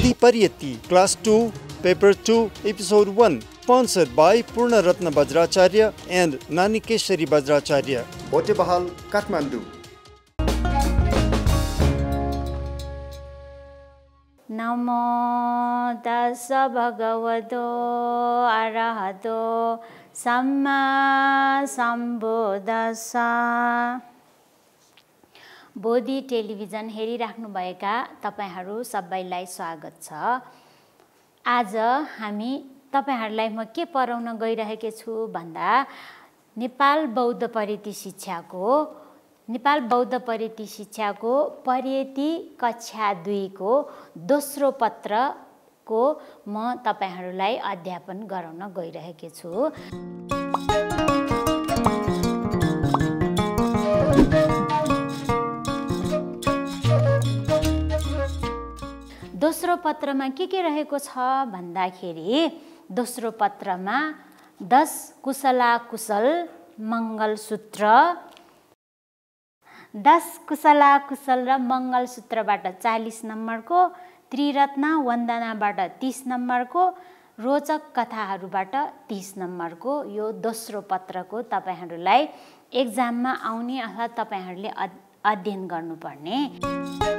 Bodhi Pariyati, Class 2, Paper 2, Episode 1, sponsored by Purna Ratna Bajracharya and Nanikeshwari Bajracharya. Bote Bahal, Kathmandu. नमो दस भगवतो अरहतो सम्मा सम्बोधसा Bodhi television हेरिराख्नुभएका तपाईँहरू सबैलाई स्वागत छ आज हामी तपाईँहरूलाई म के पढाउन गइरहेकी छु भन्दा नेपाल बौद्ध परिति शिक्षाको नेपाल बौद्ध परिति शिक्षाको परियति कक्षा दुईको दोस्रो पत्रको म तपाईँहरूलाई अध्यापन गराउन गइरहेकी छु दोस्रो पत्रमा के के रहेको छ भन्दाखेरि दोस्रो पत्रमा दस कुशला कुशल मङ्गलसूत्र दस कुशला कुशल र मङ्गलसूत्रबाट चालिस नम्बरको त्रिरत्न वन्दनाबाट तिस नम्बरको रोचक कथाहरूबाट तिस नम्बरको यो दोस्रो पत्रको तपाईँहरूलाई एक्जाममा आउने अथवा तपाईँहरूले अध्ययन गर्नुपर्ने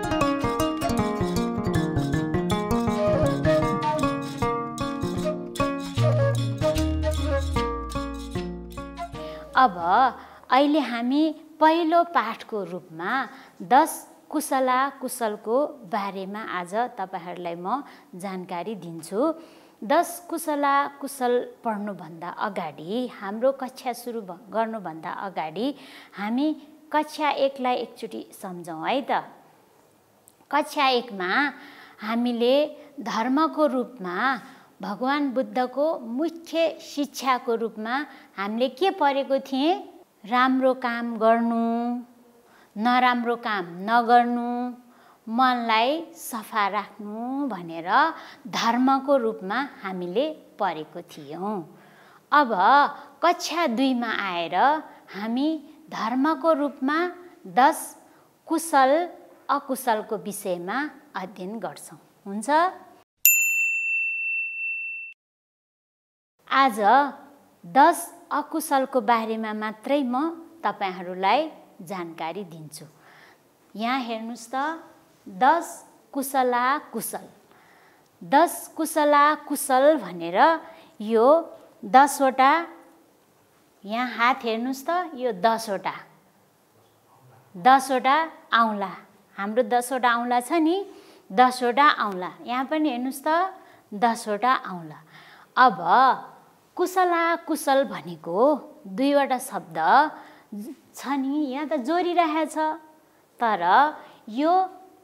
अब अहिले हामी पहिलो पाठको रूपमा दस कुशला कुशलको बारेमा आज तपाईँहरूलाई म जानकारी दिन्छु दस कुशला कुशल पढ्नुभन्दा अगाडि हाम्रो कक्षा सुरु गर्नुभन्दा अगाडि हामी कक्षा एकलाई एकचोटि सम्झौँ है त कक्षा एकमा हामीले धर्मको रूपमा भगवान् बुद्धको मुख्य शिक्षाको रूपमा हामीले के पढेको थिएँ राम्रो काम गर्नु नराम्रो काम नगर्नु मनलाई सफा राख्नु भनेर धर्मको रूपमा हामीले पढेको थियौँ अब कक्षा दुईमा आएर हामी धर्मको रूपमा दस कुशल अकुशलको विषयमा अध्ययन गर्छौँ हुन्छ आज दस अकुशलको बारेमा मात्रै म तपाईँहरूलाई जानकारी दिन्छु यहाँ हेर्नुहोस् त दस कुशला कुशल दस कुशला कुशल भनेर यो दसवटा यहाँ हात हेर्नुहोस् त यो दसवटा दसवटा औँला हाम्रो दसवटा औँला छ नि दसवटा औँला यहाँ पनि हेर्नुहोस् त दसवटा औँला अब कुशला कुशल भनेको दुईवटा शब्द छ नि यहाँ त जोडिरहेछ तर यो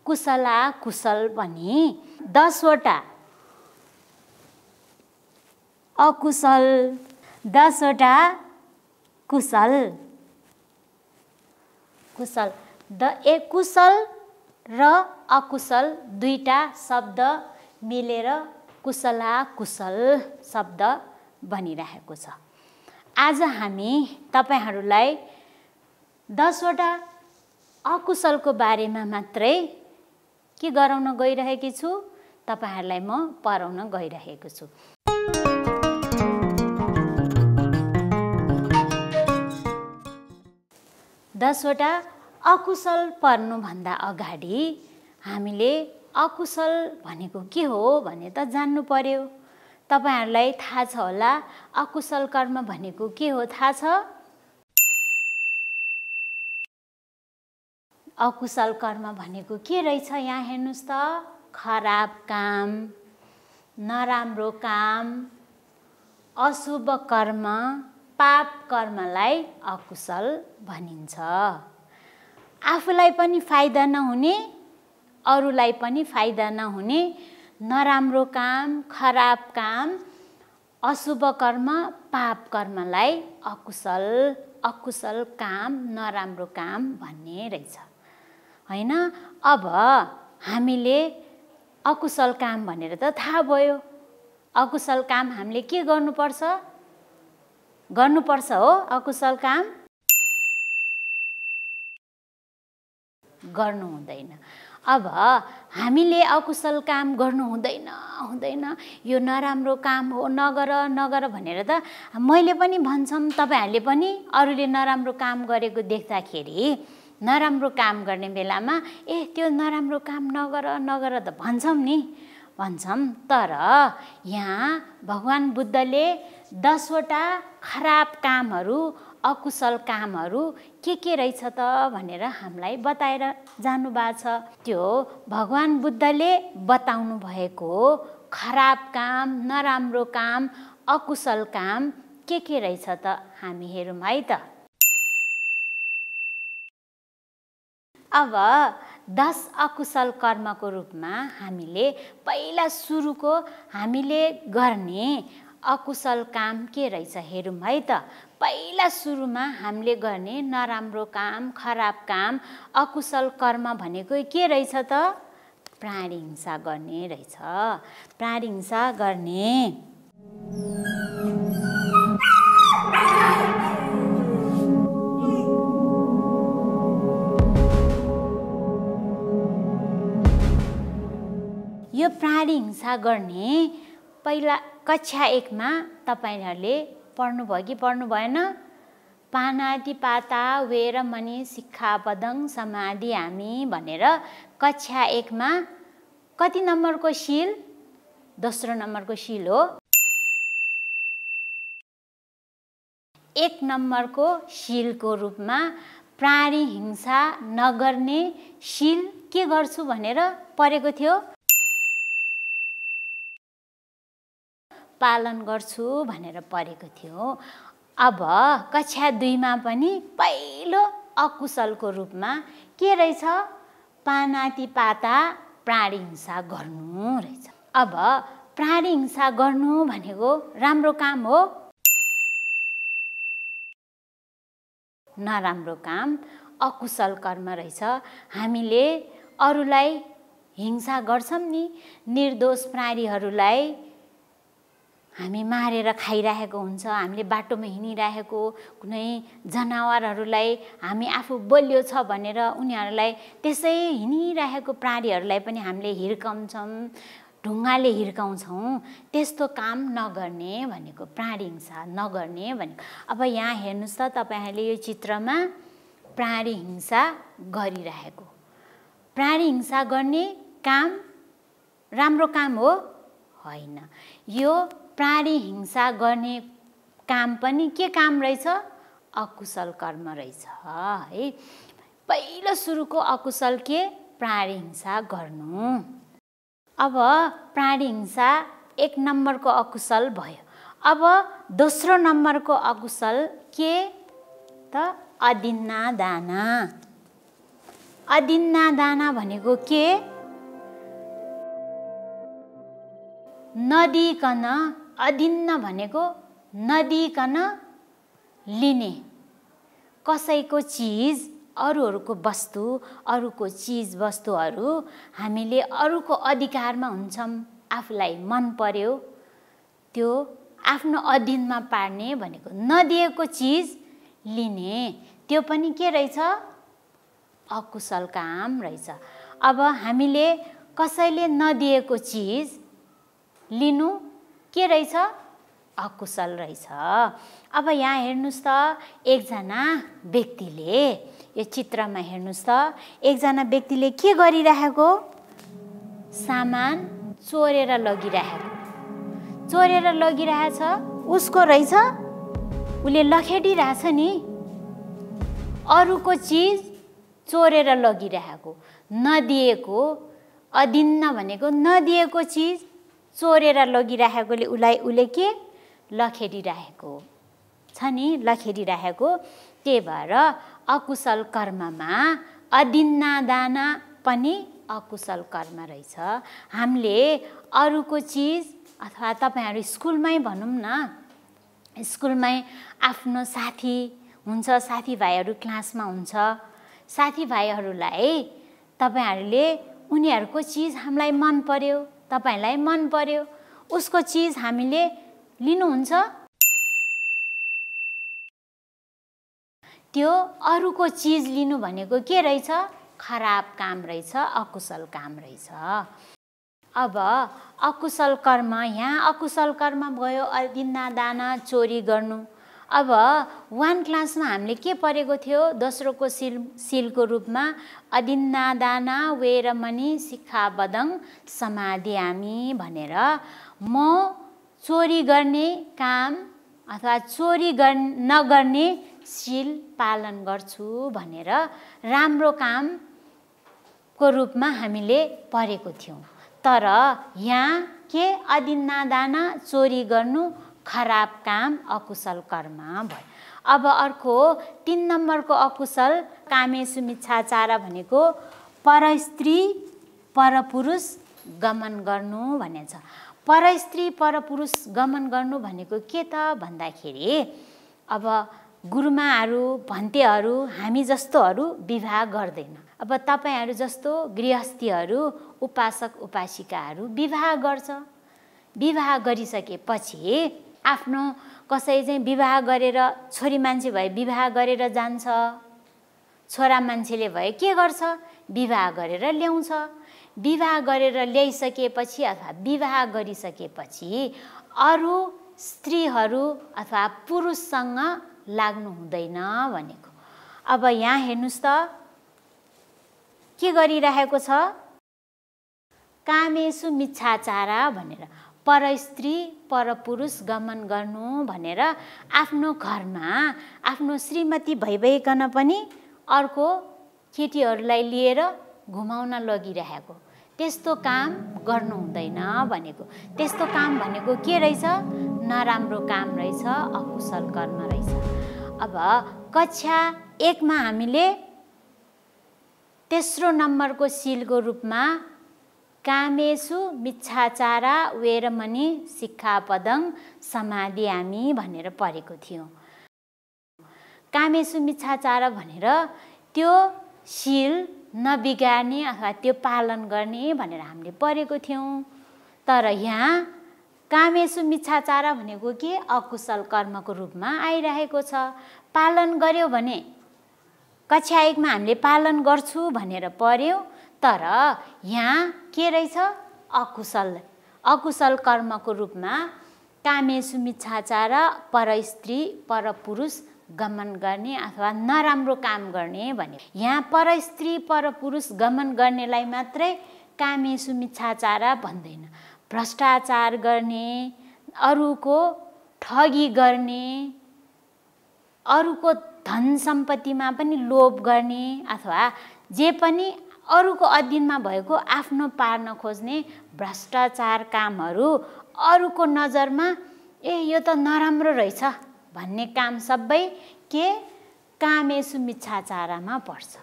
कुशला कुशल भने दसवटा अकुशल दसवटा कुशल कुशल द ए कुशल र अकुशल दुईवटा शब्द मिलेर कुशला कुशल शब्द भनिरहेको छ आज हामी तपाईँहरूलाई दसवटा अकुशलको बारेमा मात्रै के गराउन गइरहेकी छु तपाईँहरूलाई म पढाउन गइरहेको छु दसवटा अकुशल पर्नुभन्दा अगाडि हामीले अकुशल भनेको के हो भने त जान्नु पर्यो तपाईँहरूलाई थाहा छ होला अकुशल कर्म भनेको के हो थाहा छ अकुशल कर्म भनेको के रहेछ यहाँ हेर्नुहोस् त खराब काम नराम्रो काम अशुभ कर्म पाप कर्मलाई अकुशल भनिन्छ आफूलाई पनि फाइदा नहुने अरूलाई पनि फाइदा नहुने नराम्रो काम खराब काम अशुभ कर्म पाप कर्मलाई अकुशल अकुशल काम नराम्रो काम भन्ने रहेछ होइन अब हामीले अकुशल काम भनेर त थाहा भयो अकुशल काम हामीले के गर्नुपर्छ गर्नुपर्छ हो अकुशल काम गर्नु हुँदैन अब हामीले अकुशल काम गर्नु हुँदैन हुँदैन यो नराम्रो काम हो नगर नगर भनेर त मैले पनि भन्छौँ तपाईँहरूले पनि अरूले नराम्रो काम गरेको देख्दाखेरि नराम्रो काम गर्ने बेलामा ए त्यो नराम्रो काम नगर नगर त भन्छौँ नि भन्छौँ तर यहाँ भगवान् बुद्धले दसवटा खराब कामहरू अकुशल कामहरू के के रहेछ त भनेर हामीलाई बताएर जानुभएको छ त्यो भगवान् बुद्धले बताउनु भएको खराब काम नराम्रो काम अकुशल काम के के रहेछ त हामी हेरौँ है त अब दस अकुशल कर्मको रूपमा हामीले पहिला सुरुको हामीले गर्ने अकुशल काम के रहेछ हेरौँ है त पहिला सुरुमा हामीले गर्ने नराम्रो काम खराब काम अकुशल कर्म भनेको के रहेछ त प्राणी हिंसा गर्ने रहेछ प्राणी हिंसा गर्ने यो प्राणी हिंसा गर्ने पहिला कक्षा एकमा तपाईँहरूले पढ्नु भयो कि पढ्नु भएन पानाति पाता वेर सिक्खा सिक्खापदङ समाधि हामी भनेर कक्षा एकमा कति नम्बरको सिल दोस्रो नम्बरको सिल हो एक नम्बरको सिलको रूपमा प्राणी हिंसा नगर्ने सिल के गर्छु भनेर परेको थियो पालन गर्छु भनेर पढेको थियो अब कक्षा दुईमा पनि पहिलो अकुशलको रूपमा के रहेछ पानाती पाता प्राणी हिंसा गर्नु रहेछ अब प्राणी हिंसा गर्नु भनेको राम्रो काम हो नराम्रो काम अकुशल कर्म रहेछ हामीले अरूलाई हिंसा गर्छौँ नि निर्दोष प्राणीहरूलाई हामी मारेर खाइरहेको हुन्छ हामीले बाटोमा हिँडिरहेको कुनै जनावरहरूलाई हामी आफू बलियो छ भनेर उनीहरूलाई त्यसै हिँडिरहेको प्राणीहरूलाई पनि हामीले हिर्काउँछौँ ढुङ्गाले हिर्काउँछौँ त्यस्तो काम नगर्ने भनेको प्राणी हिंसा नगर्ने भनेको अब यहाँ हेर्नुहोस् त तपाईँहरूले यो चित्रमा प्राणी हिंसा गरिरहेको प्राणी हिंसा गर्ने काम राम्रो काम हो होइन यो प्राणी हिंसा गर्ने काम पनि के काम रहेछ अकुशल कर्म रहेछ है पहिलो सुरुको अकुशल के प्राणी हिंसा गर्नु अब प्राणी हिंसा एक नम्बरको अकुशल भयो अब दोस्रो नम्बरको अकुशल के त अदिन्ना दाना अदिन्ना दाना भनेको के नदिकन अधिन्न भनेको नदिकन लिने कसैको चिज अरूहरूको वस्तु अरूको चिज वस्तुहरू हामीले अरूको अधिकारमा हुन्छौँ आफूलाई मन पर्यो त्यो आफ्नो अधीनमा पार्ने भनेको नदिएको चिज लिने त्यो पनि के रहेछ अकुशल काम रहेछ अब हामीले कसैले नदिएको चिज लिनु के रहेछ अकुशल रहेछ अब यहाँ हेर्नुहोस् त एकजना व्यक्तिले यो चित्रमा हेर्नुहोस् त एकजना व्यक्तिले के गरिरहेको सामान चोरेर लगिरहेको चोरेर लगिरहेछ उसको रहेछ उसले लखेडिरहेछ नि अरूको चिज चोरेर लगिरहेको नदिएको अधिन्न भनेको नदिएको चिज चोरेर लगिराखेकोले उसलाई उसले के लखेडिराखेको छ नि लखेडिराखेको त्यही भएर अकुशल कर्ममा अदिन्ना दाना पनि अकुशल कर्म रहेछ हामीले अरूको चिज अथवा तपाईँहरू स्कुलमै भनौँ न स्कुलमै आफ्नो साथी हुन्छ साथीभाइहरू क्लासमा हुन्छ साथीभाइहरूलाई तपाईँहरूले उनीहरूको चिज हामीलाई मन पर्यो तपाईँलाई मन पर्यो उसको चिज हामीले लिनुहुन्छ त्यो अरूको चिज लिनु भनेको के रहेछ खराब काम रहेछ अकुशल काम रहेछ अब अकुशल कर्म यहाँ अकुशल कर्म भयो अदिना दाना चोरी गर्नु अब वान क्लासमा हामीले के पढेको थियो दोस्रोको सिल सिलको रूपमा मणि वेरमणि बदङ समाधि हामी भनेर म चोरी गर्ने काम अथवा चोरी गर् नगर्ने सिल पालन गर्छु भनेर राम्रो कामको रूपमा हामीले पढेको थियौँ तर यहाँ के दाना चोरी गर्नु खराब काम अकुशल कर्म भयो अब अर्को तिन नम्बरको अकुशल कामे सुमिच्छाचार भनेको परस्त्री परपुरुष गमन गर्नु भनेछ परस्त्री परपुरुष गमन गर्नु भनेको के त भन्दाखेरि अब गुरुमाहरू भन्तेहरू हामी जस्तोहरू विवाह गर्दैन अब तपाईँहरू जस्तो गृहस्थीहरू उपासक उपासिकाहरू विवाह गर्छ विवाह गरिसकेपछि आफ्नो कसै चाहिँ विवाह गरेर छोरी मान्छे भए विवाह गरेर जान्छ छोरा मान्छेले भए के गर्छ विवाह गरेर ल्याउँछ विवाह गरेर ल्याइसकेपछि अथवा विवाह गरिसकेपछि अरू स्त्रीहरू अथवा पुरुषसँग लाग्नु हुँदैन भनेको अब यहाँ हेर्नुहोस् त के गरिरहेको छ कामेसु मिच्छाचारा भनेर पर स्त्री पर पुरुष गमन गर्नु भनेर आफ्नो घरमा आफ्नो श्रीमती भइभइकन पनि अर्को केटीहरूलाई लिएर घुमाउन लगिरहेको त्यस्तो काम गर्नु हुँदैन भनेको त्यस्तो काम भनेको के रहेछ नराम्रो काम रहेछ अकुशल कर्म रहेछ अब कक्षा एकमा हामीले तेस्रो नम्बरको सिलको रूपमा कामेसु मिच्छाचारा वेरमणि सिक्खापदङ समाधियामी भनेर पढेको थियो कामेसु मिच्छाचारा भनेर त्यो सिल नबिगार्ने अथवा त्यो पालन गर्ने भनेर हामीले पढेको थियौँ तर यहाँ कामेसु मिच्छाचारा भनेको के अकुशल कर्मको रूपमा आइरहेको छ पालन गऱ्यो भने कक्षा एकमा हामीले पालन गर्छु भनेर पढ्यौँ तर यहाँ के रहेछ अकुशल अकुशल कर्मको रूपमा कामे सुमिच्छाचा र परस्त्री परपुरुष गमन गर्ने अथवा नराम्रो काम गर्ने भने यहाँ परस्त्री परपुरुष गमन गर्नेलाई मात्रै कामे सुमिच्छाचार भन्दैन भ्रष्टाचार गर्ने अरूको ठगी गर्ने अरूको धन सम्पत्तिमा पनि लोभ गर्ने अथवा जे पनि अरूको अधीनमा भएको आफ्नो पार्न खोज्ने भ्रष्टाचार कामहरू अरूको नजरमा ए यो त नराम्रो रहेछ भन्ने काम सबै के कामेसु मिच्छाचारामा पर्छ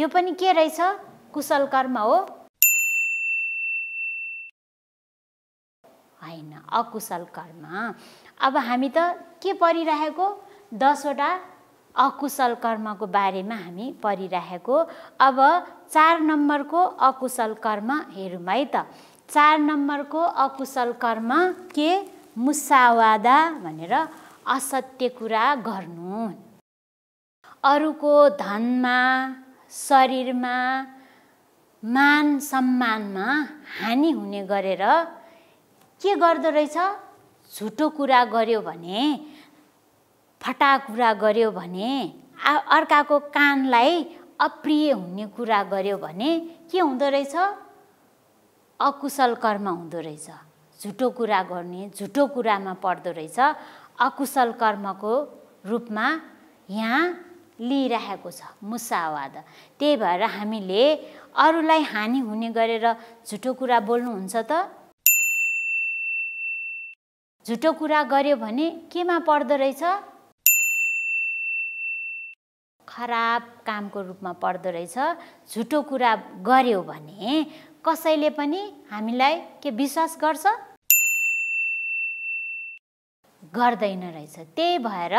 यो पनि के रहेछ कुशल कर्म हो होइन अकुशल कर्म अब हामी त के परिरहेको दसवटा अकुशल कर्मको बारेमा हामी पढिराखेको अब चार नम्बरको अकुशल कर्म हेरौँ है त चार नम्बरको अकुशल कर्म के मुसावादा भनेर असत्य कुरा गर्नु अरूको धनमा शरीरमा मान सम्मानमा हानि हुने गरेर के गर्दो रहेछ झुटो कुरा गर्यो भने फटा कुरा गर्यो भने अर्काको कानलाई अप्रिय हुने कुरा गर्यो भने के हुँदो रहेछ अकुशल कर्म हुँदो रहेछ झुटो कुरा गर्ने झुटो कुरामा पर्दो रहेछ अकुशल कर्मको रूपमा यहाँ लिइरहेको छ मुसावाद त्यही भएर हामीले अरूलाई हानि हुने गरेर झुटो कुरा बोल्नुहुन्छ त झुटो कुरा गर्यो भने केमा पर्दो रहेछ खराब कामको रूपमा पर्दो रहेछ झुटो कुरा गर्यो भने कसैले पनि हामीलाई के विश्वास गर्छ गर्दैन रहेछ त्यही भएर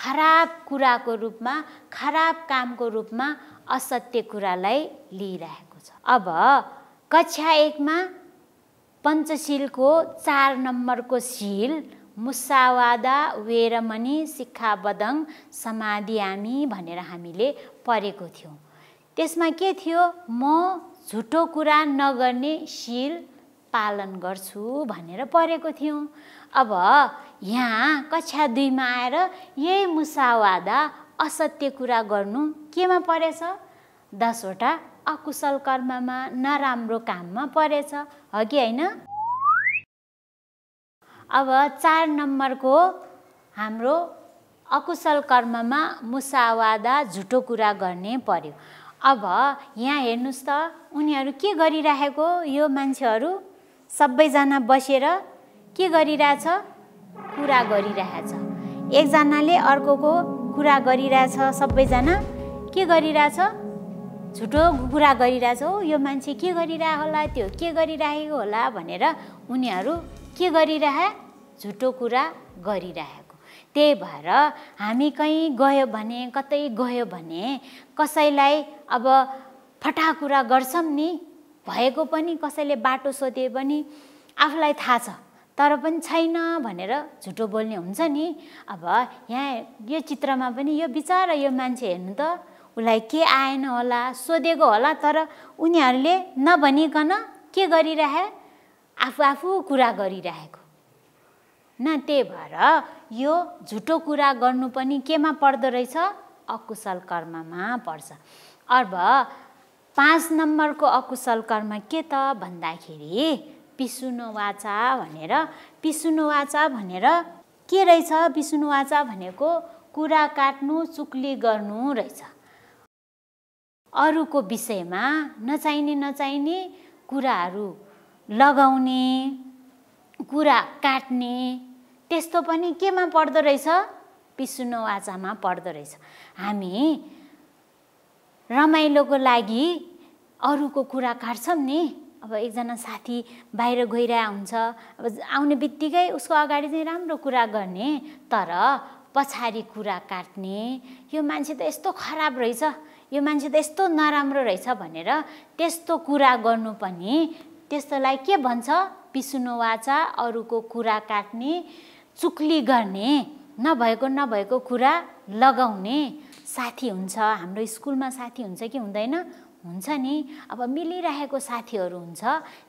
खराब कुराको रूपमा खराब कामको रूपमा असत्य कुरालाई लिइरहेको छ अब कक्षा एकमा पञ्चशीलको चार नम्बरको शील मुसावादा वेरमणि सिक्खाबदङ समाधियामी भनेर हामीले पढेको थियौँ त्यसमा के थियो म झुटो कुरा नगर्ने शिल पालन गर्छु भनेर पढेको थियौँ अब यहाँ कक्षा दुईमा आएर यही मुसावादा असत्य कुरा गर्नु केमा परेछ दसवटा अकुशल कर्ममा नराम्रो काममा परेछ हो कि होइन अब चार नम्बरको हाम्रो अकुशल कर्ममा मुसावादा झुटो कुरा गर्ने पर्यो अब यहाँ हेर्नुहोस् त उनीहरू के गरिरहेको यो मान्छेहरू सबैजना बसेर के गरिरहेछ कुरा गरिरहेछ एकजनाले अर्कोको कुरा गरिरहेछ सबैजना के गरिरहेछ झुटो कुरा गरिरहेछ हो यो मान्छे के गरिरहेको होला त्यो के गरिराखेको होला भनेर उनीहरू के गरिरहे झुटो कुरा गरिरहेको त्यही भएर हामी कहीँ गयो भने कतै गयो भने कसैलाई अब फटाकुरा कुरा गर्छौँ नि भएको पनि कसैले बाटो सोधे पनि आफूलाई थाहा छ तर पनि छैन भनेर झुटो बोल्ने हुन्छ नि अब यहाँ यो चित्रमा पनि यो बिचरा यो मान्छे हेर्नु त उसलाई के आएन होला सोधेको होला तर उनीहरूले नभनिकन के गरिरहे आफू आफू कुरा गरिरहेको न त्यही भएर यो झुटो कुरा गर्नु पनि केमा पर्दो रहेछ अकुशल कर्ममा पर्छ अब पाँच नम्बरको अकुशल कर्म के त भन्दाखेरि पिसुनो वाचा भनेर पिसुनो वाचा भनेर के रहेछ पिसुनो वाचा भनेको कुरा काट्नु चुक्ली गर्नु रहेछ अरूको विषयमा नचाहिने नचाहिने कुराहरू लगाउने कुरा काट्ने त्यस्तो पनि केमा पर्दो रहेछ पिसुनो वाचामा पर्दो रहेछ हामी रमाइलोको लागि अरूको कुरा काट्छौँ नि अब एकजना साथी बाहिर गइरहेको हुन्छ अब आउने बित्तिकै उसको अगाडि चाहिँ राम्रो कुरा गर्ने तर पछाडि कुरा काट्ने यो मान्छे त यस्तो खराब रहेछ यो मान्छे त यस्तो नराम्रो रहेछ भनेर त्यस्तो कुरा गर्नु पनि त्यस्तोलाई के भन्छ वाचा अरूको कुरा काट्ने चुक्ली गर्ने नभएको नभएको कुरा लगाउने साथी हुन्छ हाम्रो स्कुलमा साथी हुन्छ कि हुँदैन हुन्छ नि अब मिलिरहेको साथीहरू हुन्छ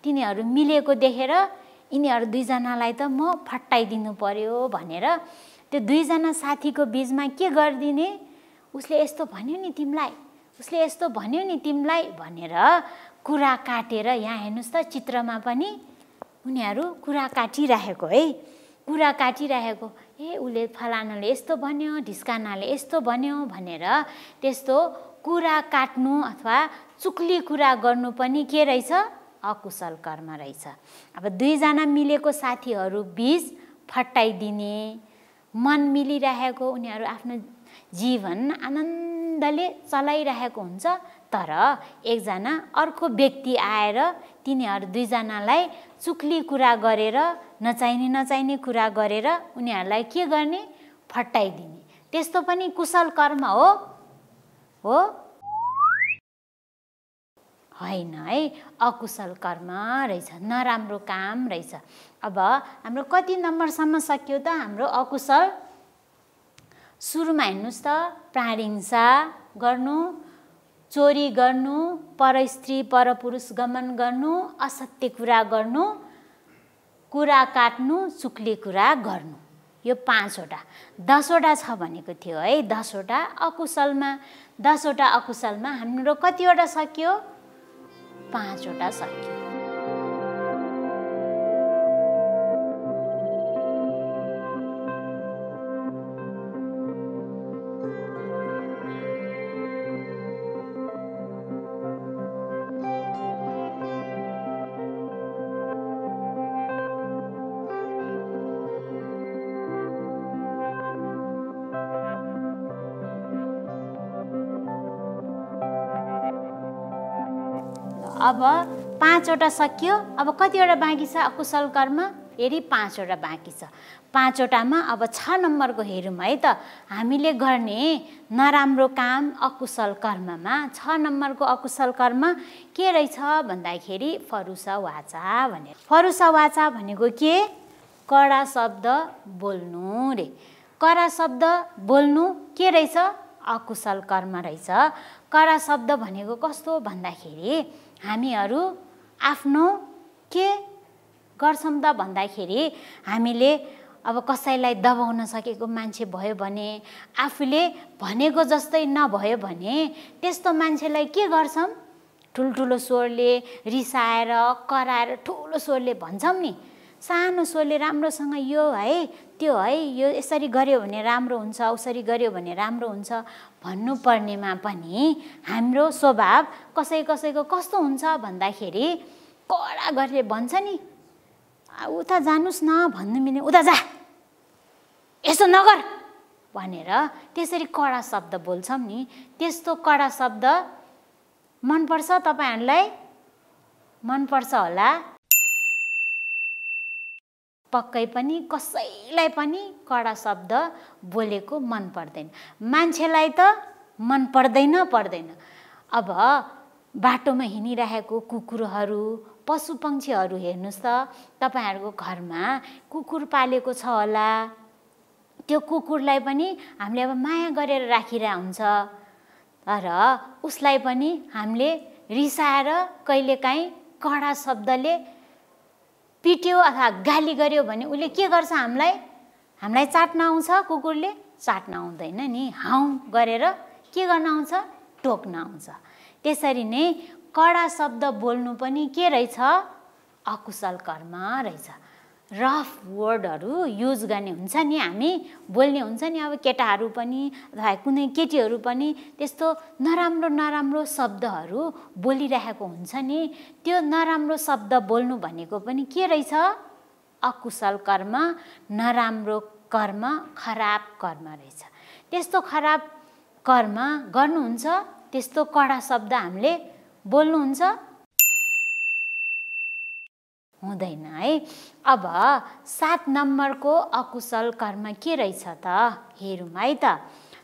तिनीहरू मिलेको देखेर यिनीहरू दुईजनालाई त म फट्टाइदिनु पर्यो भनेर त्यो दुईजना साथीको बिचमा के गरिदिने उसले यस्तो भन्यो नि तिमीलाई उसले यस्तो भन्यो नि तिमीलाई भनेर कुरा काटेर यहाँ हेर्नुहोस् त चित्रमा पनि उनीहरू कुरा काटिरहेको है कुरा काटिरहेको ए उसले फलानाले यस्तो भन्यो ढिस्कानाले यस्तो भन्यो भनेर त्यस्तो कुरा काट्नु अथवा चुक्ली कुरा गर्नु पनि के रहेछ अकुशल कर्म रहेछ अब दुईजना मिलेको साथीहरू बिच फटाइदिने मन मिलिरहेको उनीहरू आफ्नो जीवन आनन्दले चलाइरहेको हुन्छ तर एकजना अर्को व्यक्ति आएर तिनीहरू दुईजनालाई चुक्ली कुरा गरेर नचाहिने नचाहिने कुरा गरेर उनीहरूलाई के गर्ने फटाइदिने त्यस्तो पनि कुशल कर्म हो हो होइन है अकुशल कर्म रहेछ नराम्रो काम रहेछ अब हाम्रो कति नम्बरसम्म सकियो त हाम्रो अकुशल सुरुमा हेर्नुहोस् त प्राणिंसा गर्नु चोरी गर्नु परस्त्री परपुरुष गमन गर्नु असत्य कुरा गर्नु कुरा काट्नु चुक्ले कुरा गर्नु यो पाँचवटा दसवटा छ भनेको थियो है दसवटा अकुशलमा दसवटा अकुशलमा हाम्रो कतिवटा सकियो पाँचवटा सकियो अब पाँचवटा सकियो अब कतिवटा बाँकी छ अकुशल कर्म फेरि पाँचवटा बाँकी छ पाँचवटामा अब छ नम्बरको हेरौँ है त हामीले गर्ने नराम्रो काम अकुशल कर्ममा छ नम्बरको अकुशल कर्म के रहेछ भन्दाखेरि फरुसा वाचा भनेर फरुसा वाचा भनेको के कडा शब्द बोल्नु रे कडा शब्द बोल्नु के रहेछ अकुशल कर्म रहेछ कडा शब्द भनेको कस्तो भन्दाखेरि हामीहरू आफ्नो के गर्छौँ त भन्दाखेरि हामीले अब कसैलाई दबाउन सकेको मान्छे भयो भने आफूले भनेको जस्तै नभयो भने त्यस्तो मान्छेलाई के गर्छौँ ठुल्ठुलो स्वरले रिसाएर कराएर ठुलो स्वरले भन्छौँ नि सानो स्वरले राम्रोसँग यो है त्यो है यो यसरी गऱ्यो भने राम्रो हुन्छ उसरी गऱ्यो भने राम्रो हुन्छ भन्नुपर्नेमा पनि हाम्रो स्वभाव कसै कसैको कस्तो हुन्छ भन्दाखेरि कडा गरेर भन्छ नि उता जानुहोस् न भन्नु मिल्ने उता जा यसो नगर भनेर त्यसरी कडा शब्द बोल्छौँ नि त्यस्तो कडा शब्द मनपर्छ तपाईँहरूलाई मनपर्छ होला पक्कै पनि कसैलाई पनि कडा शब्द बोलेको मन पर्दैन मान्छेलाई त मन पर्दैन पर्दैन अब बाटोमा हिँडिरहेको कुकुरहरू पशु पक्षीहरू हेर्नुहोस् त तपाईँहरूको घरमा कुकुर पालेको छ होला त्यो कुकुरलाई पनि हामीले अब माया गरेर राखिरह हुन्छ तर उसलाई पनि हामीले रिसाएर कहिलेकाहीँ कडा शब्दले पिट्यो अथवा गाली गर्यो भने उसले के गर्छ हामीलाई हामीलाई चाट्न आउँछ कुकुरले चाट्न आउँदैन नि हाउ गरेर के गर्न आउँछ टोक्न आउँछ त्यसरी नै कडा शब्द बोल्नु पनि के रहेछ अकुशल कर्म रहेछ रफ वर्डहरू युज गर्ने हुन्छ नि हामी बोल्ने हुन्छ नि अब केटाहरू पनि अथवा कुनै केटीहरू पनि त्यस्तो नराम्रो नराम्रो शब्दहरू बोलिरहेको हुन्छ नि त्यो नराम्रो शब्द बोल्नु भनेको पनि के रहेछ अकुशल कर्म नराम्रो कर्म खराब कर्म रहेछ त्यस्तो खराब कर्म गर्नुहुन्छ त्यस्तो कडा शब्द हामीले बोल्नुहुन्छ हुँदैन है अब सात नम्बरको अकुशल कर्म के रहेछ त हेरौँ है त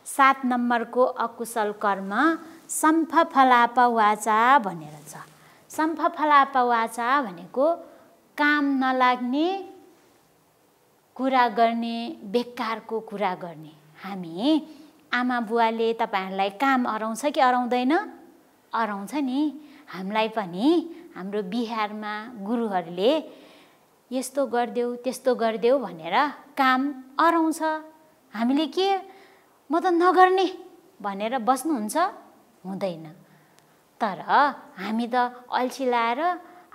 सात नम्बरको अकुशल कर्म फलाप वाचा भनेर छ फलाप वाचा भनेको काम नलाग्ने कुरा गर्ने बेकारको कुरा गर्ने हामी आमा बुवाले तपाईँहरूलाई काम अराउँछ कि अराउँदैन अराउँछ नि हामीलाई पनि हाम्रो बिहारमा गुरुहरूले यस्तो गरिदेऊ त्यस्तो गरिदेऊ भनेर काम अराउँछ हामीले के म त नगर्ने भनेर बस्नुहुन्छ हुँदैन तर हामी त अल्छी लाएर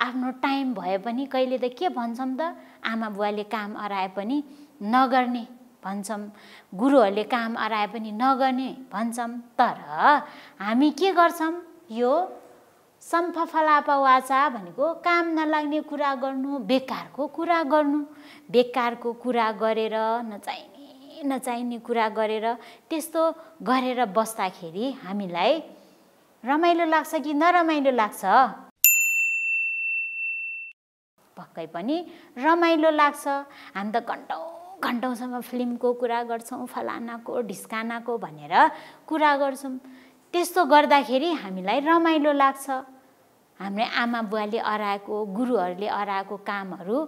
आफ्नो टाइम भए पनि कहिले त के भन्छौँ त आमा बुवाले काम अराए पनि नगर्ने भन्छौँ गुरुहरूले काम अराए पनि नगर्ने भन्छौँ तर हामी के गर्छौँ यो वाचा भनेको काम नलाग्ने कुरा गर्नु बेकारको कुरा गर्नु बेकारको कुरा गरेर नचाहिने नचाहिने कुरा गरेर त्यस्तो गरेर बस्दाखेरि हामीलाई रमाइलो लाग्छ कि नरमाइलो लाग्छ पक्कै पनि रमाइलो लाग्छ हामी त घन्टौँ घन्टौँसम्म फिल्मको कुरा गर्छौँ फलानाको ढिस्कानाको भनेर कुरा गर्छौँ त्यस्तो गर्दाखेरि हामीलाई रमाइलो लाग्छ हाम्रो आमा बुवाले अराएको गुरुहरूले अराएको कामहरू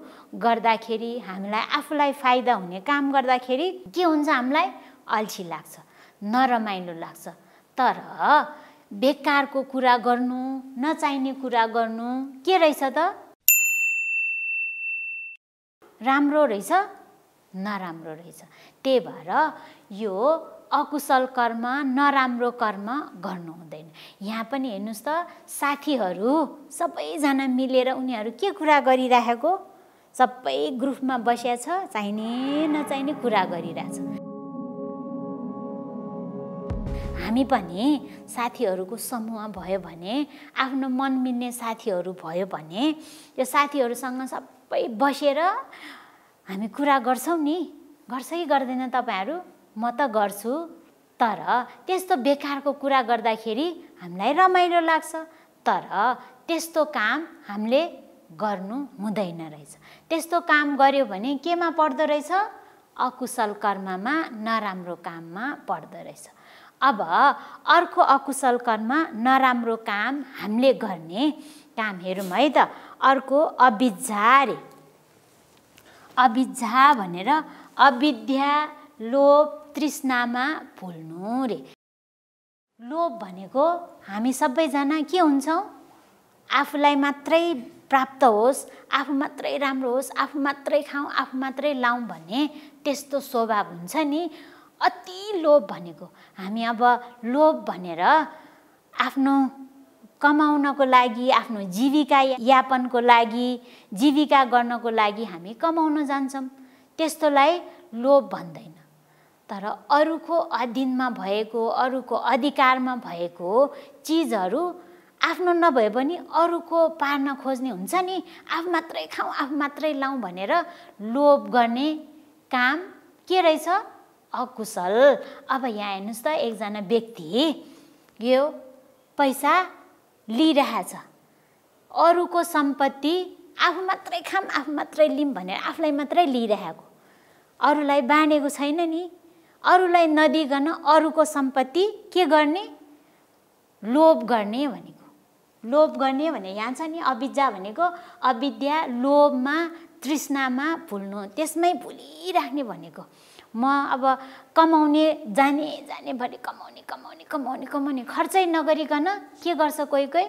गर्दाखेरि हामीलाई आफूलाई फाइदा हुने काम गर्दाखेरि के हुन्छ हामीलाई अल्छी लाग्छ नरमाइलो लाग्छ तर बेकारको कुरा गर्नु नचाहिने कुरा गर्नु के रहेछ त राम्रो रहेछ नराम्रो रहेछ त्यही भएर यो अकुशल कर्म नराम्रो कर्म गर्नु हुँदैन यहाँ पनि हेर्नुहोस् त साथीहरू सबैजना मिलेर उनीहरू के कुरा गरिराखेको सबै ग्रुपमा बसिया छ चाहिने नचाहिने कुरा गरिरहेछ हामी पनि साथीहरूको समूह भयो भने आफ्नो मन मिल्ने साथीहरू भयो भने यो साथीहरूसँग सबै बसेर हामी कुरा गर्छौँ नि गर्छ कि गर्दैन तपाईँहरू म त गर्छु तर त्यस्तो बेकारको कुरा गर्दाखेरि हामीलाई रमाइलो लाग्छ तर त्यस्तो काम हामीले गर्नु हुँदैन रहेछ त्यस्तो काम गऱ्यो भने केमा पर्दो रहेछ अकुशल कर्ममा नराम्रो काममा पर्दो रहेछ अब अर्को अकुशल कर्म नराम्रो काम हामीले गर्ने काम हेरौँ है त अर्को अविद्या अरे अविद्या भनेर अविद्या लोभ तृष्णामा भुल्नु रे लोभ भनेको हामी सबैजना के हुन्छौँ आफूलाई मात्रै प्राप्त होस् आफू मात्रै राम्रो होस् आफू मात्रै खाउँ आफू मात्रै लाउँ भने त्यस्तो स्वभाव हुन्छ नि अति लोभ भनेको हामी अब लोभ भनेर आफ्नो कमाउनको लागि आफ्नो जीविका यापनको लागि जीविका गर्नको लागि हामी कमाउन जान्छौँ त्यस्तोलाई लोभ भन्दैन तर अरूको अधीनमा भएको अरूको अधिकारमा भएको चिजहरू आफ्नो नभए पनि अरूको पार्न खोज्ने हुन्छ नि आफू मात्रै खाउँ आफू मात्रै लाउँ भनेर लोभ गर्ने काम के रहेछ अकुशल अब यहाँ हेर्नुहोस् त एकजना व्यक्ति यो पैसा लिइरहेछ अरूको सम्पत्ति आफू मात्रै खाम आफू मात्रै लिम भनेर आफूलाई मात्रै लिइरहेको अरूलाई बाँडेको छैन नि अरूलाई नदिइकन अरूको सम्पत्ति के गर्ने लोभ गर्ने भनेको लोभ गर्ने भने यहाँ छ नि अविद्या भनेको अविद्या लोभमा तृष्णामा भुल्नु त्यसमै भुलिराख्ने भनेको म अब कमाउने जाने जाने भरि कमाउने कमाउने कमाउने कमाउने खर्चै नगरिकन के गर्छ कोही कोही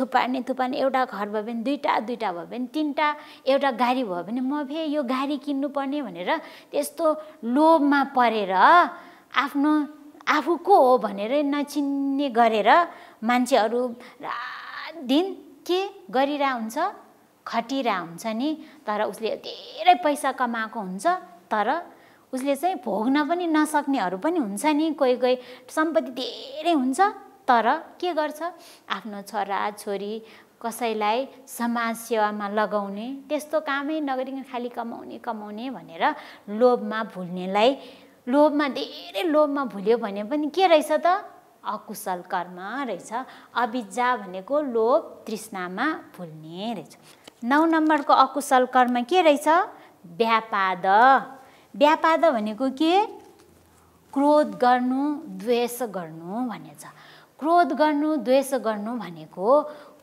थुपार्ने थुपार्ने एउटा घर भयो भने दुईवटा दुईवटा भयो भने तिनवटा एउटा गाडी भयो भने म फेरि यो गाडी किन्नुपर्ने भनेर त्यस्तो लोभमा परेर आफ्नो आफू को हो भनेरै नचिन्ने गरेर मान्छेहरू रात दिन के गरिरह हुन्छ खटिरह हुन्छ नि तर उसले धेरै पैसा कमाएको हुन्छ तर उसले चाहिँ भोग्न पनि नसक्नेहरू पनि हुन्छ नि कोही कोही सम्पत्ति धेरै हुन्छ तर के गर्छ आफ्नो छोरा छोरी कसैलाई समाज सेवामा लगाउने त्यस्तो कामै नगरिकन खालि कमाउने कमाउने भनेर लोभमा भुल्नेलाई लोभमा धेरै लोभमा भुल्यो भने पनि के रहेछ त अकुशल कर्म रहेछ अविद्या भनेको लोभ तृष्णामा भुल्ने रहेछ नौ नम्बरको अकुशल कर्म के रहेछ व्यापाद व्यापाद भनेको के क्रोध गर्नु द्वेष गर्नु भन्ने छ क्रोध गर्नु द्वेष गर्नु भनेको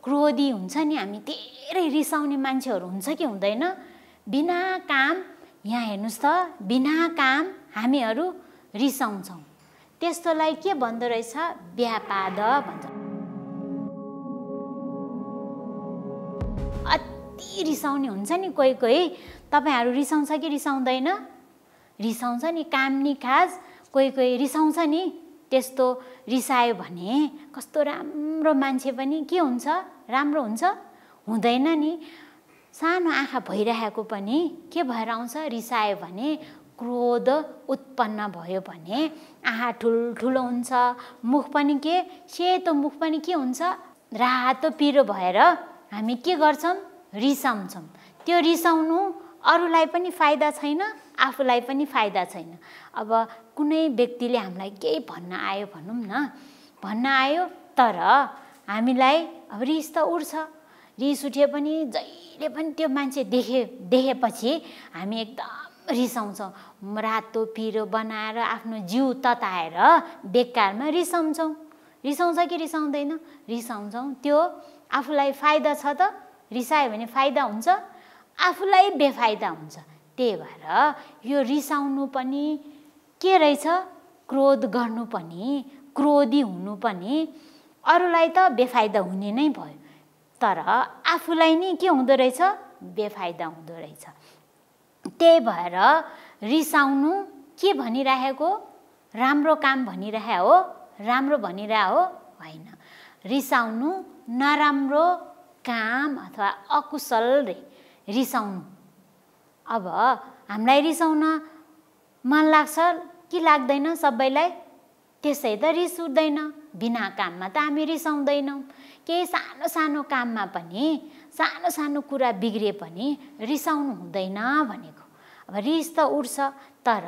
क्रोधी हुन्छ नि हामी धेरै रिसाउने मान्छेहरू हुन्छ कि हुँदैन बिना काम यहाँ हेर्नुहोस् त बिना काम हामीहरू रिसाउँछौँ त्यस्तोलाई के भन्दो रहेछ व्यापाद भन्छ अति रिसाउने हुन्छ नि कोही कोही तपाईँहरू रिसाउँछ कि रिसाउँदैन रिसाउँछ नि काम नि खाज कोही कोही रिसाउँछ नि त्यस्तो रिसायो भने कस्तो राम्रो मान्छे पनि के हुन्छ राम्रो हुन्छ हुँदैन नि सानो आँखा भइरहेको पनि के भएर आउँछ रिसायो भने क्रोध उत्पन्न भयो भने आँखा ठुल्ठुलो हुन्छ मुख पनि के सेतो मुख पनि के हुन्छ रातो पिरो भएर हामी के गर्छौँ रिसाउँछौँ त्यो रिसाउनु अरूलाई पनि फाइदा छैन आफूलाई पनि फाइदा छैन अब कुनै व्यक्तिले हामीलाई केही भन्न आयो भनौँ न भन्न आयो तर हामीलाई अब रिस त उठ्छ रिस उठे पनि जहिले पनि त्यो मान्छे देखे देखेपछि हामी एकदम रिसाउँछौँ रातो पिरो बनाएर आफ्नो जिउ तताएर बेकारमा रिसाउँछौँ रिसाउँछ कि रिसाउँदैन रिसाउँछौँ त्यो आफूलाई फाइदा छ त रिसायो भने फाइदा हुन्छ आफूलाई बेफाइदा हुन्छ त्यही भएर यो रिसाउनु पनि के रहेछ क्रोध गर्नु पनि क्रोधी हुनु पनि अरूलाई त बेफाइदा हुने नै भयो तर आफूलाई नि के हुँदो रहेछ बेफाइदा हुँदो रहेछ त्यही भएर रिसाउनु के भनिरहेको राम्रो काम भनिरहे हो राम्रो भनिरह हो होइन रिसाउनु नराम्रो काम अथवा अकुशल रे रिसाउनु अब हामीलाई रिसाउन मन लाग्छ कि लाग्दैन सबैलाई त्यसै त रिस उठ्दैन बिना काममा त हामी रिसाउँदैनौँ केही सानो सानो काममा पनि सानो सानो कुरा बिग्रिए पनि रिसाउनु हुँदैन भनेको अब रिस त उठ्छ तर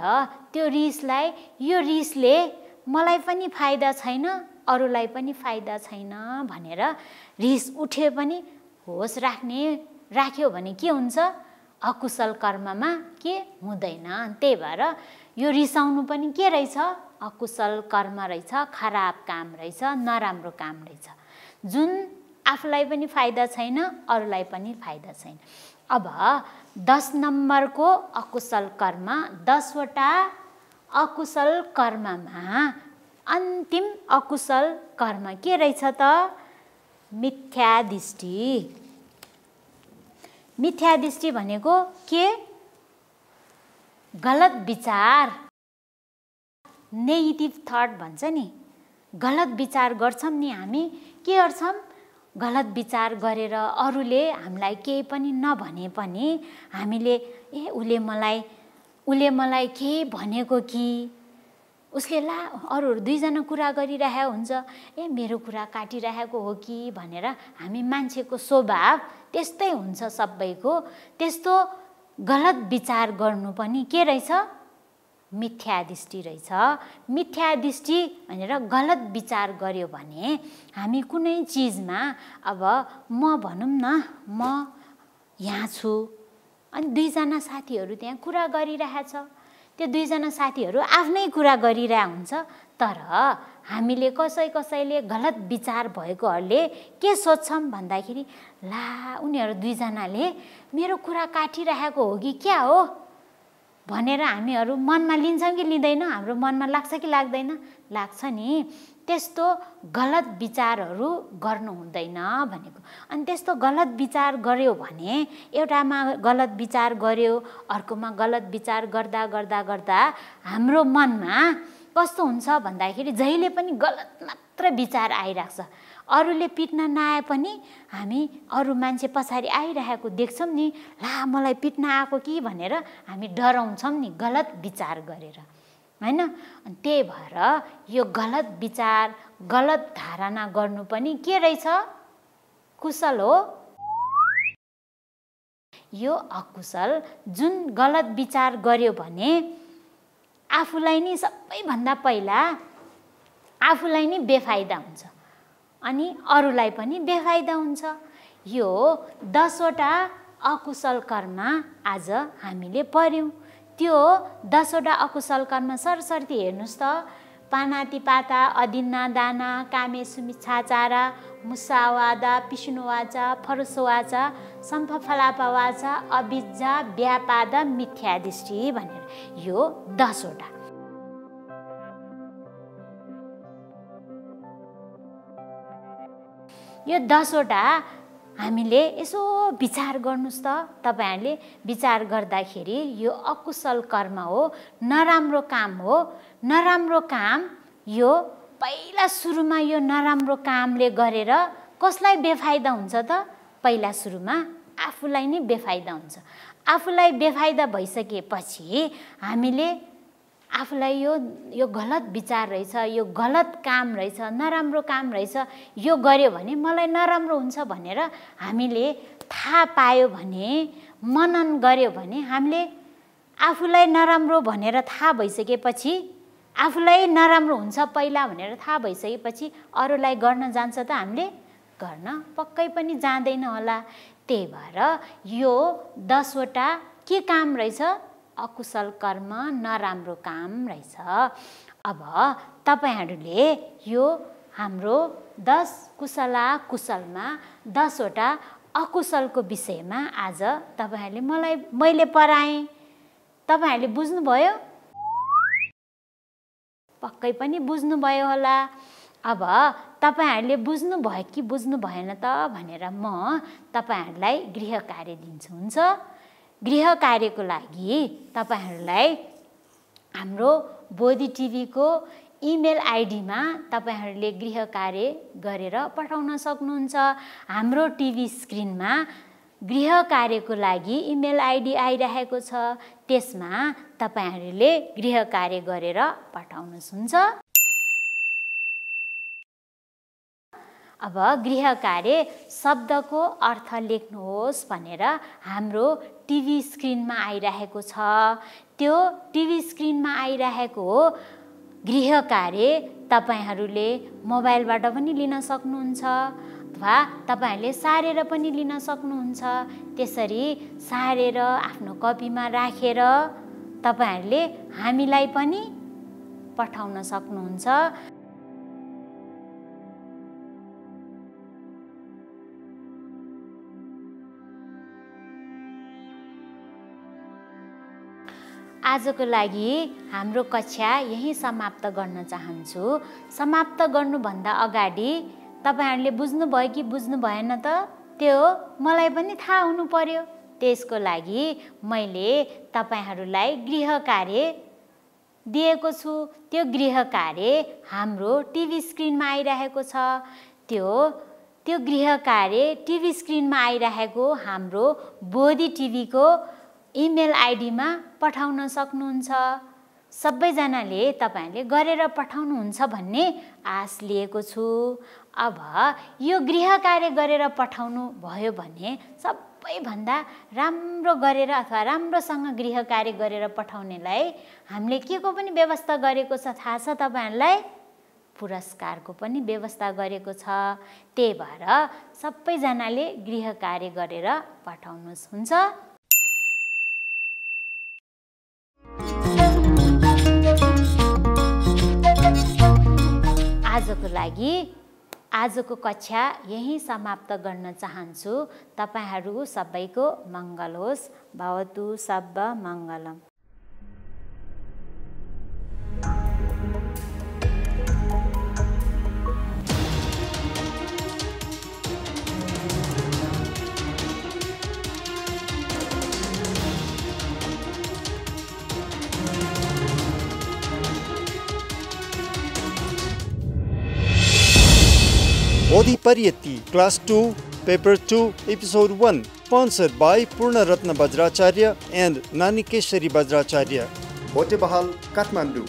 त्यो रिसलाई यो रिसले मलाई पनि फाइदा छैन अरूलाई पनि फाइदा छैन भनेर रिस उठे पनि होस राख्ने राख्यो भने के हुन्छ अकुशल कर्ममा के हुँदैन त्यही भएर यो रिसाउनु पनि के रहेछ अकुशल कर्म रहेछ खराब काम रहेछ नराम्रो काम रहेछ जुन आफूलाई पनि फाइदा छैन अरूलाई पनि फाइदा छैन अब दस नम्बरको अकुशल कर्म दसवटा अकुशल कर्ममा अन्तिम अकुशल कर्म के रहेछ त मिथ्याधिष्ठी मिथ्या दृष्टि भनेको के गलत विचार नेगेटिभ थट भन्छ नि गलत विचार गर्छौँ नि हामी के गर्छौँ गलत विचार गरेर अरूले हामीलाई केही पनि नभने पनि हामीले ए उसले मलाई उसले मलाई के भनेको कि उसले ला अरूहरू दुईजना कुरा गरिरहेको हुन्छ ए मेरो कुरा काटिरहेको हो कि भनेर हामी मान्छेको स्वभाव त्यस्तै हुन्छ सबैको त्यस्तो गलत विचार गर्नु पनि के रहेछ मिथ्यादृष्टि रहेछ मिथ्यादृष्टि भनेर गलत विचार गऱ्यो भने हामी कुनै चिजमा अब म भनौँ न म यहाँ छु अनि दुईजना साथीहरू त्यहाँ कुरा गरिरहेछ त्यो दुईजना साथीहरू आफ्नै कुरा गरिरह हुन्छ तर हामीले कसै कसैले गलत विचार भएकोहरूले के सोध्छौँ भन्दाखेरि ला उनीहरू दुईजनाले मेरो कुरा काटिरहेको हो कि क्या हो भनेर हामीहरू मनमा लिन्छौँ कि लिँदैन हाम्रो मनमा लाग्छ कि लाग्दैन लाग्छ नि त्यस्तो गलत विचारहरू गर्नु हुँदैन भनेको अनि त्यस्तो गलत विचार गर्यो भने एउटामा गलत विचार गर्यो अर्कोमा गलत विचार गर्दा गर्दा गर्दा हाम्रो मनमा कस्तो हुन्छ भन्दाखेरि जहिले पनि गलत मात्र विचार आइरहेको छ अरूले पिट्न नआए पनि हामी अरू मान्छे पछाडि आइरहेको देख्छौँ नि ला मलाई पिट्न आएको कि भनेर हामी डराउँछौँ नि गलत विचार गरेर होइन अनि त्यही भएर यो गलत विचार गलत धारणा गर्नु पनि के रहेछ कुशल हो यो अकुशल जुन गलत विचार गर्यो भने आफूलाई नै सबैभन्दा पहिला आफूलाई नै बेफाइदा हुन्छ अनि अरूलाई पनि बेफाइदा हुन्छ यो दसवटा अकुशल कर्म आज हामीले पढ्यौँ त्यो दसवटा अकुशल कर्म सरसर्ती हेर्नुहोस् त पाता, अदिन्ना दाना कामे सुमिच्छाचारा मुसावादा पिस्नुवाचा फरसोवाचा सम्फलापावाचा अबिजा व्यापाद मिथ्यादृष्टि भनेर यो दसवटा यो दसवटा हामीले यसो विचार गर्नुहोस् त तपाईँहरूले विचार गर्दाखेरि यो अकुशल कर्म हो नराम्रो काम हो नराम्रो काम यो पहिला सुरुमा यो नराम्रो कामले गरेर कसलाई बेफाइदा हुन्छ त पहिला सुरुमा आफूलाई नै बेफाइदा हुन्छ आफूलाई बेफाइदा भइसकेपछि हामीले आफूलाई यो यो गलत विचार रहेछ यो गलत काम रहेछ नराम्रो काम रहेछ यो गऱ्यो भने मलाई नराम्रो हुन्छ भनेर हामीले थाहा पायो भने मनन गऱ्यो भने हामीले आफूलाई नराम्रो भनेर थाहा भइसकेपछि आफूलाई नराम्रो हुन्छ पहिला भनेर थाहा भइसकेपछि अरूलाई गर्न जान्छ त हामीले गर्न पक्कै पनि जाँदैन होला त्यही भएर यो दसवटा के काम रहेछ अकुशल कर्म नराम्रो काम रहेछ अब तपाईँहरूले यो हाम्रो दस कुशला कुशलमा दसवटा अकुशलको विषयमा आज तपाईँहरूले मलाई मैले पढाएँ तपाईँहरूले बुझ्नुभयो पक्कै पनि बुझ्नुभयो होला अब तपाईँहरूले बुझ्नुभयो कि बुझ्नु भएन त भनेर म तपाईँहरूलाई गृह कार्य दिन्छु हुन्छ गृह कार्यको लागि तपाईँहरूलाई हाम्रो बोधी टिभीको इमेल आइडीमा तपाईँहरूले गृह कार्य गरेर पठाउन सक्नुहुन्छ हाम्रो टिभी स्क्रिनमा गृह कार्यको लागि इमेल आइडी आइरहेको छ त्यसमा तपाईँहरूले गृह कार्य गरेर पठाउनुहोस् हुन्छ अब गृह कार्य शब्दको अर्थ लेख्नुहोस् भनेर हाम्रो टिभी स्क्रिनमा आइरहेको छ त्यो टिभी स्क्रिनमा आइरहेको हो गृह कार्य तपाईँहरूले मोबाइलबाट पनि लिन सक्नुहुन्छ अथवा तपाईँहरूले सारेर पनि लिन सक्नुहुन्छ त्यसरी सारेर आफ्नो कपीमा राखेर तपाईँहरूले हामीलाई पनि पठाउन सक्नुहुन्छ आजको लागि हाम्रो कक्षा यहीँ समाप्त गर्न चाहन्छु समाप्त गर्नुभन्दा अगाडि तपाईँहरूले बुझ्नुभयो कि बुझ्नु भएन त त्यो मलाई पनि थाहा हुनु पर्यो त्यसको लागि मैले तपाईँहरूलाई गृह कार्य दिएको छु त्यो गृह कार्य हाम्रो टिभी स्क्रिनमा आइरहेको छ त्यो त्यो गृह कार्य टिभी स्क्रिनमा आइरहेको हाम्रो बोधी टिभीको इमेल आइडीमा पठाउन सक्नुहुन्छ सबैजनाले तपाईँहरूले गरेर पठाउनुहुन्छ भन्ने आश लिएको छु अब यो गृह कार्य गरेर पठाउनु भयो भने सबैभन्दा राम्रो गरेर अथवा राम्रोसँग गृह कार्य गरेर पठाउनेलाई हामीले के को पनि व्यवस्था गरेको छ थाहा छ तपाईँहरूलाई पुरस्कारको पनि व्यवस्था गरेको छ त्यही भएर सबैजनाले गृह कार्य गरेर पठाउनुहोस् हुन्छ आजको लागि आजको कक्षा यहीँ समाप्त गर्न चाहन्छु तपाईँहरू सबैको मङ्गल होस् भवतु सब्ब मङ्गलम परियति class two paper two episode one sponsored by Purna Ratna Bajracharya and नानी केशरी बज्राचार्य होटे बहाल काठमांडू